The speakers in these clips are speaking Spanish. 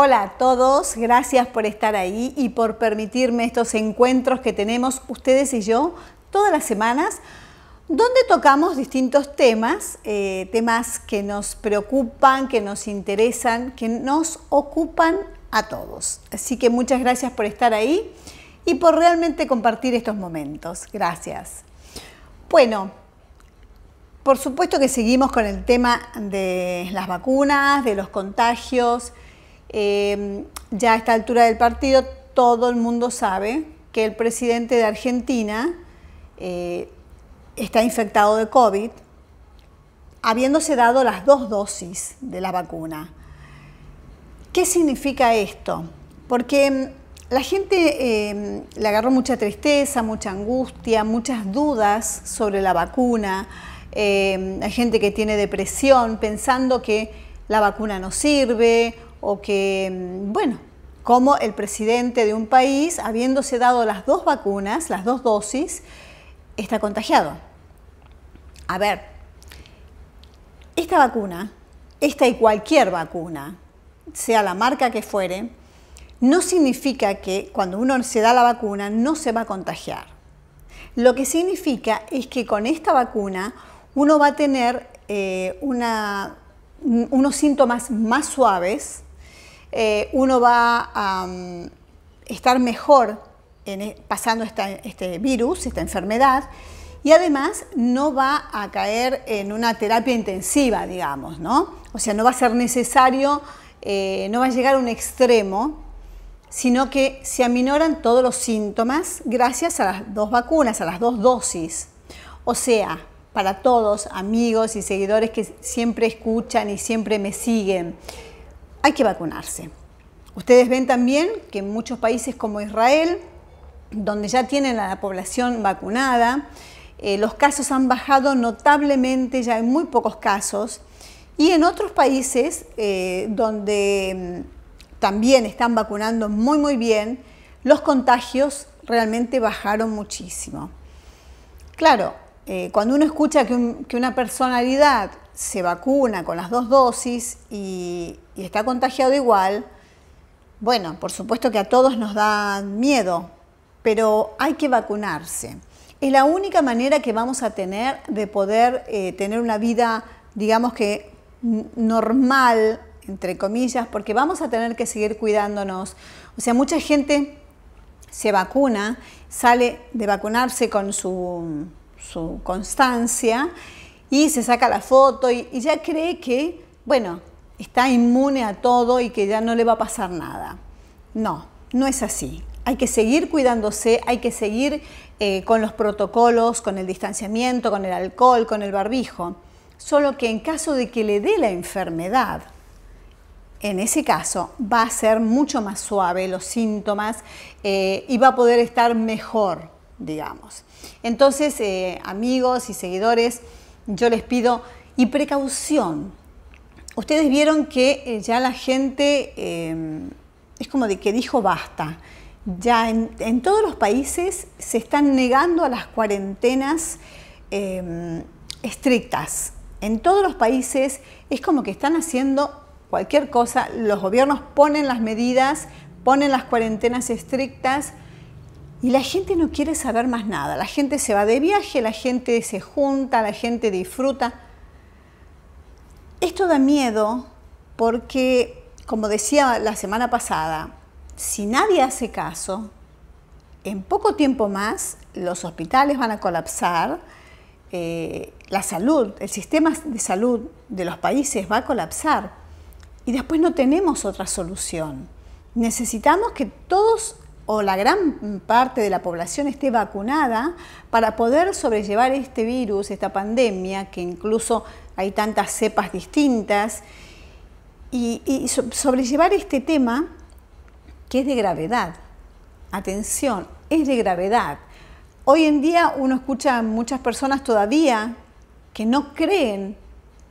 Hola a todos, gracias por estar ahí y por permitirme estos encuentros que tenemos ustedes y yo todas las semanas, donde tocamos distintos temas, eh, temas que nos preocupan, que nos interesan, que nos ocupan a todos. Así que muchas gracias por estar ahí y por realmente compartir estos momentos. Gracias. Bueno, por supuesto que seguimos con el tema de las vacunas, de los contagios, Em, ya a esta altura del partido todo el mundo sabe que el presidente de Argentina eh, está infectado de COVID, habiéndose dado las dos dosis de la vacuna. ¿Qué significa esto? Porque em, la gente em, le agarró mucha tristeza, mucha angustia, muchas dudas sobre la vacuna. hay gente que tiene depresión pensando que la vacuna no sirve o que, bueno, como el presidente de un país, habiéndose dado las dos vacunas, las dos dosis, está contagiado. A ver, esta vacuna, esta y cualquier vacuna, sea la marca que fuere, no significa que cuando uno se da la vacuna no se va a contagiar. Lo que significa es que con esta vacuna uno va a tener eh, unos síntomas más suaves, eh, uno va a mm, estar mejor e, pasando este virus, esta enfermedad, y además no va a caer en una terapia intensiva, digamos, ¿no? O sea, no va a ser necesario, eh, no va a llegar a un extremo, sino que se aminoran todos los síntomas gracias a las dos vacunas, a las dos dosis. O sea, para todos, amigos y seguidores que siempre escuchan y siempre me siguen, hay que vacunarse. Ustedes ven también que en muchos países como Israel, donde ya tienen a la población vacunada, eh, los casos han bajado notablemente, ya hay muy pocos casos, y en otros países eh, donde mm, también están vacunando muy muy bien, los contagios realmente bajaron muchísimo. Claro, eh, cuando uno escucha que, una personalidad se vacuna con las dos dosis y, está contagiado igual, bueno, por supuesto que a todos nos da miedo, pero hay que vacunarse. Es la única manera que vamos a tener de poder eh, tener una vida, digamos que normal, entre comillas, porque vamos a tener que seguir cuidándonos. O sea, mucha gente se vacuna, sale de vacunarse con su, su constancia y se saca la foto y, ya cree que, bueno, está inmune a todo y que ya no le va a pasar nada. No, no es así. Hay que seguir cuidándose, hay que seguir eh, con los protocolos, con el distanciamiento, con el alcohol, con el barbijo. Solo que en caso de que le dé la enfermedad, en ese caso va a ser mucho más suave los síntomas eh, y va a poder estar mejor, digamos. Entonces, eh, amigos y seguidores, yo les pido, y precaución. Ustedes vieron que eh, ya la gente eh, es como de que dijo basta. Ya en, todos los países se están negando a las cuarentenas eh, estrictas. En todos los países es como que están haciendo cualquier cosa. Los gobiernos ponen las medidas, ponen las cuarentenas estrictas, y la gente no quiere saber más nada. La gente se va de viaje, la gente se junta, la gente disfruta. Esto da miedo porque, como decía la semana pasada, si nadie hace caso, en poco tiempo más los hospitales van a colapsar, eh, la salud, el sistema de salud de los países va a colapsar y después no tenemos otra solución. Necesitamos que todos o la gran parte de la población esté vacunada para poder sobrellevar este virus, esta pandemia, que incluso hay tantas cepas distintas, y, sobrellevar este tema que es de gravedad. Atención, es de gravedad. Hoy en día uno escucha a muchas personas todavía que no creen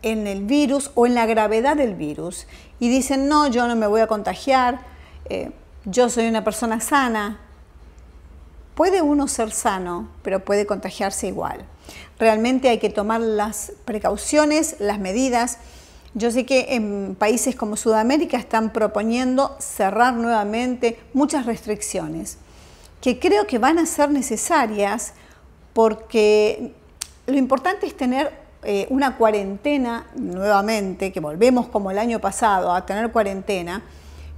en el virus o en la gravedad del virus y dicen, no, yo no me voy a contagiar. Eh, yo soy una persona sana. Puede uno ser sano, pero puede contagiarse igual. Realmente hay que tomar las precauciones, las medidas. Yo sé que en países como Sudamérica están proponiendo cerrar nuevamente muchas restricciones, que creo que van a ser necesarias porque lo importante es tener eh, una cuarentena nuevamente, que volvemos como el año pasado a tener cuarentena,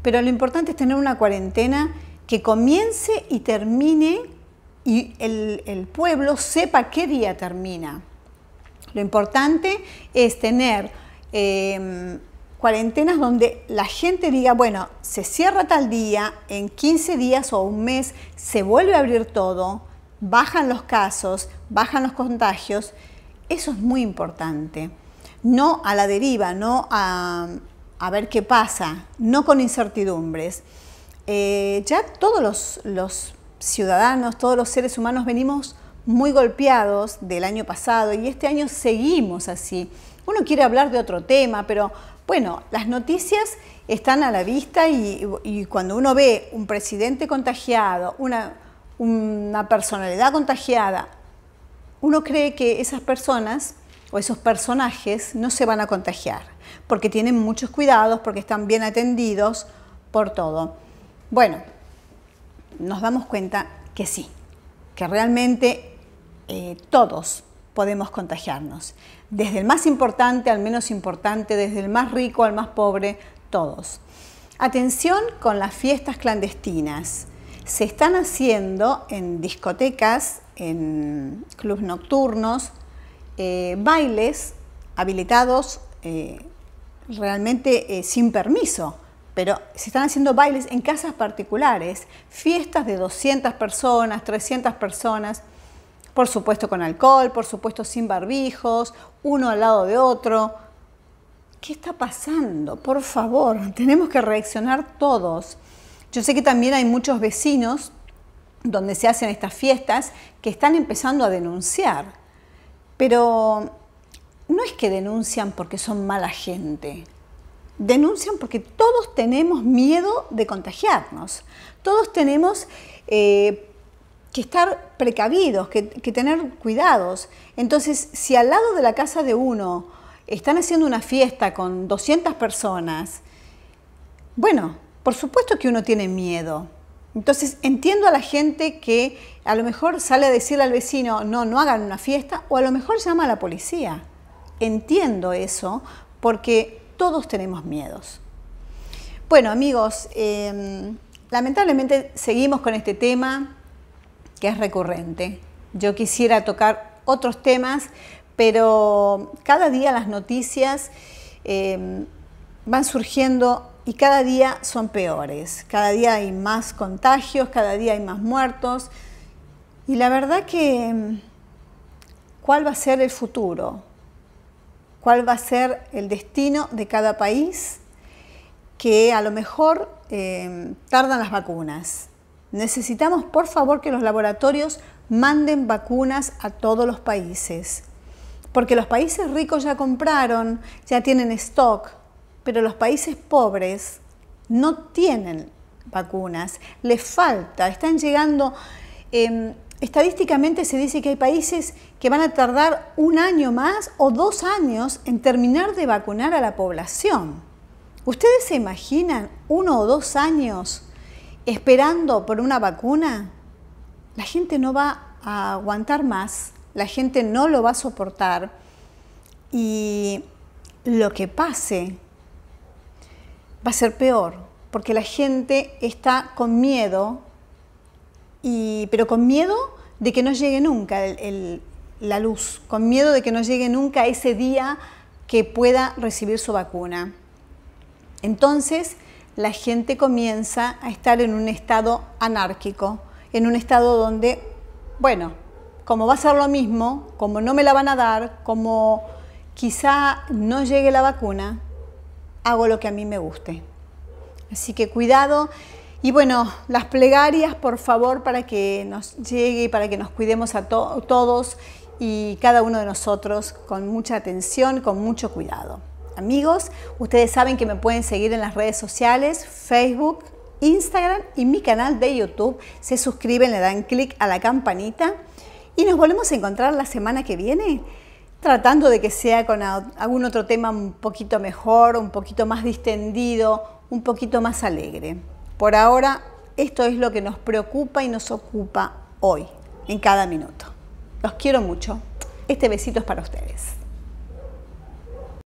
pero lo importante es tener una cuarentena que comience y termine y el, pueblo sepa qué día termina. Lo importante es tener em, cuarentenas donde la gente diga, bueno, se cierra tal día, en 15 días o un mes se vuelve a abrir todo, bajan los casos, bajan los contagios. Eso es muy importante. No a la deriva, no a, a ver qué pasa, no con incertidumbres. Eh, ya todos los, ciudadanos, todos los seres humanos venimos muy golpeados del año pasado y este año seguimos así. Uno quiere hablar de otro tema, pero bueno, las noticias están a la vista y, cuando uno ve un presidente contagiado, una, una personalidad contagiada, uno cree que esas personas o esos personajes no se van a contagiar, porque tienen muchos cuidados, porque están bien atendidos por todo. Bueno, nos damos cuenta que sí, que realmente eh, todos podemos contagiarnos, desde el más importante al menos importante, desde el más rico al más pobre, todos. Atención con las fiestas clandestinas. Se están haciendo en discotecas, en clubes nocturnos, eh, bailes habilitados eh, realmente eh, sin permiso, pero se están haciendo bailes en casas particulares, fiestas de 200 personas, 300 personas, por supuesto con alcohol, por supuesto sin barbijos, uno al lado de otro. ¿Qué está pasando? Por favor, tenemos que reaccionar todos. Yo sé que también hay muchos vecinos donde se hacen estas fiestas que están empezando a denunciar pero no es que denuncian porque son mala gente, denuncian porque todos tenemos miedo de contagiarnos, todos tenemos eh, que estar precavidos, que, que, tener cuidados. Entonces, si al lado de la casa de uno están haciendo una fiesta con 200 personas, bueno, por supuesto que uno tiene miedo, entonces entiendo a la gente que a lo mejor sale a decirle al vecino, no, no hagan una fiesta, o a lo mejor llama a la policía. Entiendo eso porque todos tenemos miedos. Bueno amigos, em, lamentablemente seguimos con este tema que es recurrente. Yo quisiera tocar otros temas, pero cada día las noticias em, van surgiendo y cada día son peores, cada día hay más contagios, cada día hay más muertos. Y la verdad que, mm, ¿cuál va a ser el futuro? ¿Cuál va a ser el destino de cada país que a lo mejor em, tardan las vacunas? Necesitamos, por favor, que los laboratorios manden vacunas a todos los países, porque los países ricos ya compraron, ya tienen stock, pero los países pobres no tienen vacunas, les falta, están llegando... Em, estadísticamente se dice que hay países que van a tardar un año más o dos años en terminar de vacunar a la población. ¿Ustedes se imaginan uno o dos años esperando por una vacuna? La gente no va a aguantar más, la gente no lo va a soportar y lo que pase va a ser peor, porque la gente está con miedo, y, pero con miedo de que no llegue nunca la luz, con miedo de que no llegue nunca ese día que pueda recibir su vacuna. Entonces, la gente comienza a estar en un estado anárquico, en un estado donde, bueno, como va a ser lo mismo, como no me la van a dar, como quizá no llegue la vacuna, hago lo que a mí me guste. Así que cuidado. Y bueno, las plegarias, por favor, para que nos llegue y para que nos cuidemos a todos y cada uno de nosotros con mucha atención, con mucho cuidado. Amigos, ustedes saben que me pueden seguir en las redes sociales, Facebook, Instagram y mi canal de YouTube. Se suscriben, le dan clic a la campanita y nos volvemos a encontrar la semana que viene tratando de que sea con algún otro tema un poquito mejor, un poquito más distendido, un poquito más alegre. Por ahora, esto es lo que nos preocupa y nos ocupa hoy, en cada minuto. Los quiero mucho. Este besito es para ustedes.